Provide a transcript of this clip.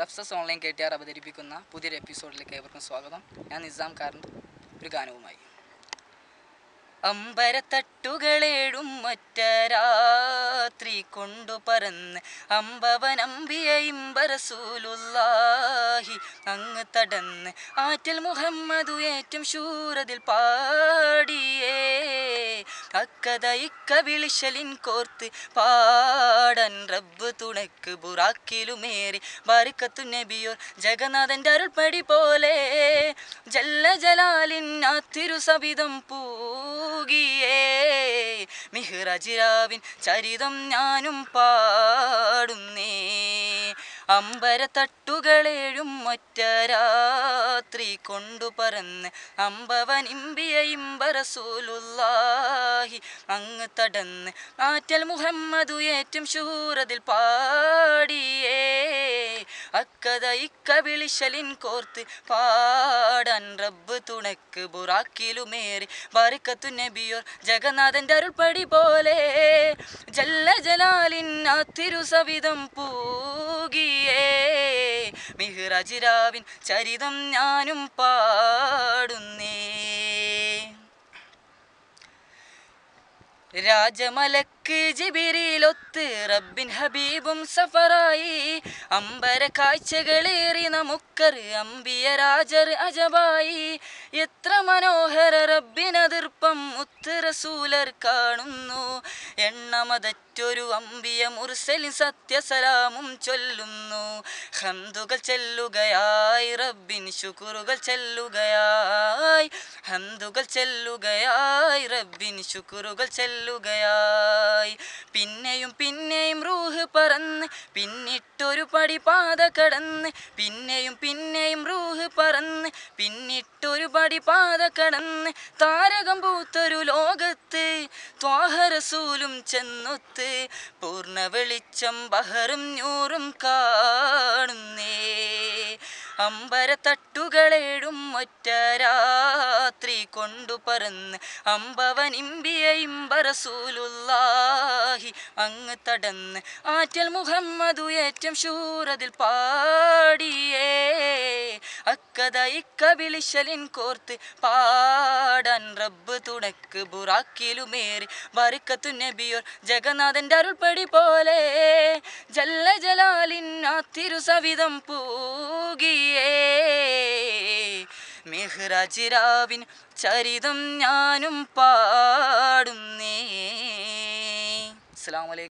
റഫ്സസ് online K T R അവതരിപ്പിക്കുന്ന പുതിയൊരു എപ്പിസോഡിലേക്ക് ഏവർക്കും സ്വാഗതം ഞാൻ നിസാം കാരൻ ഒരു ഗാനവുമായി അമ്പരത്തട്ടുകളേഴും മറ്റരാത്രി കൊണ്ടു പറന്ന് അമ്പവനമ്പിയ ഇമ്പറസൂലുല്ലാഹി അങ്ങ് തടന്ന് ആറ്റൽ മുഹമ്മദ് ഏറ്റും ശൂരതിൽ പാടി ഇക്കത ഇക്ക വിളിശലിൻ കോർത്ത് പാടൻ റബ്ബ് തുണയ്ക്ക് ബുറാക്കിലുമേറി ബർക്കത്തു നബിയോർ ജഗന്നാഥൻ്റെ അരുൾപ്പടി പോലെ ജല്ല ജലാലിൻ അത്തിരു സവിധം പൂകിയേ മിഹ്റജിരാവിൻ ചരിതം ഞാനും പാടുന്നേ അമ്പരത്തട്ടുകളേഴും ഒറ്റ രാത്രി കൊണ്ടു പറന്ന് അമ്പവനിമ്പിയ ഇമ്പറസൂലുല്ലാഹി അങ്ങ് തടന്ന് ആറ്റൽ മുഹമ്മദ് ഏറ്റവും ശൂറതിൽ പാടിയേ ഇക്കത ഇക്ക വിളിശലിൻ കോർത്ത് റബ്ബ് തുണക്ക് ബുറാക്കിലുമേറി ബാരിക്കത്തു നബിയോർ ജഗന്നാഥൻ്റെ അരുൾപ്പടി പോലെ ജല്ല ജലാലിൻ ആ തിരുസവിധം പൂകിയേ മിഹ്റാജിരാവിൻ ചരിതം ഞാനും പാടുന്നേ രാജമലക്ക് ജിബിരിയിലൊത്ത് റബ്ബിൻ ഹബീബും സഫറായി അമ്പര കാഴ്ചകളേറി നമുക്കർ അമ്പിയ രാജർ അജബായി എത്ര മനോഹര റബ്ബിനതിർപ്പം മുത്ത് റസൂലർ കാണുന്നു എണ്ണമതറ്റൊരു അമ്പിയ മുർസലി സത്യസലാമും ചൊല്ലുന്നു ഹന്തുകൾ ചെല്ലുകയായി റബ്ബിൻ ശുക്രുകൾ ചെല്ലുകയായി ഹന്തുകൾ ചെല്ലുകയായി റബ്ബിൻ ശുക്രുകൾ ചെല്ലുകയായി പിന്നെയും പിന്നെയും റൂഹ് പറന്ന് പിന്നിട്ടൊരു പടി പാത കടന്ന് പിന്നെയും പിന്നെയും റൂഹ് പറന്ന് പിന്നിട്ടൊരു പടി പാത കടന്ന് താരകം പൂത്തൊരു ത്വാഹരസൂലും ചെന്നൊത്ത് പൂർണ്ണ വെളിച്ചം ബഹറും ഞൂറും കാണുന്നേ അമ്പര തട്ടുകളേടും ഒറ്റ രാത്രി കൊണ്ടു പറന്ന് അമ്പവനിമ്പിയ ഇമ്പറസൂലുല്ലാഹി അങ്ങ് തടന്ന് ആറ്റൽ മുഹമ്മദ് ഏറ്റം ശൂരതിൽ പാടിയേ അക്കഥ ഇക്ക വിളിശലിൻ കോർത്ത് പാടൻ റബ്ബ് തുണക്ക് ബുറാക്കിലുമേറി വറുക്കത്തു നബിയോർ ജഗന്നാഥൻ്റെ അരുൾപ്പടി പോലെ ജല്ല ജലാലിൻ ആ തിരുസവിധം പൂകിയേ മെഹ്റാജിരാവിൻ ചരിതം ഞാനും പാടുന്നേ അസ്സാം വലൈക്കും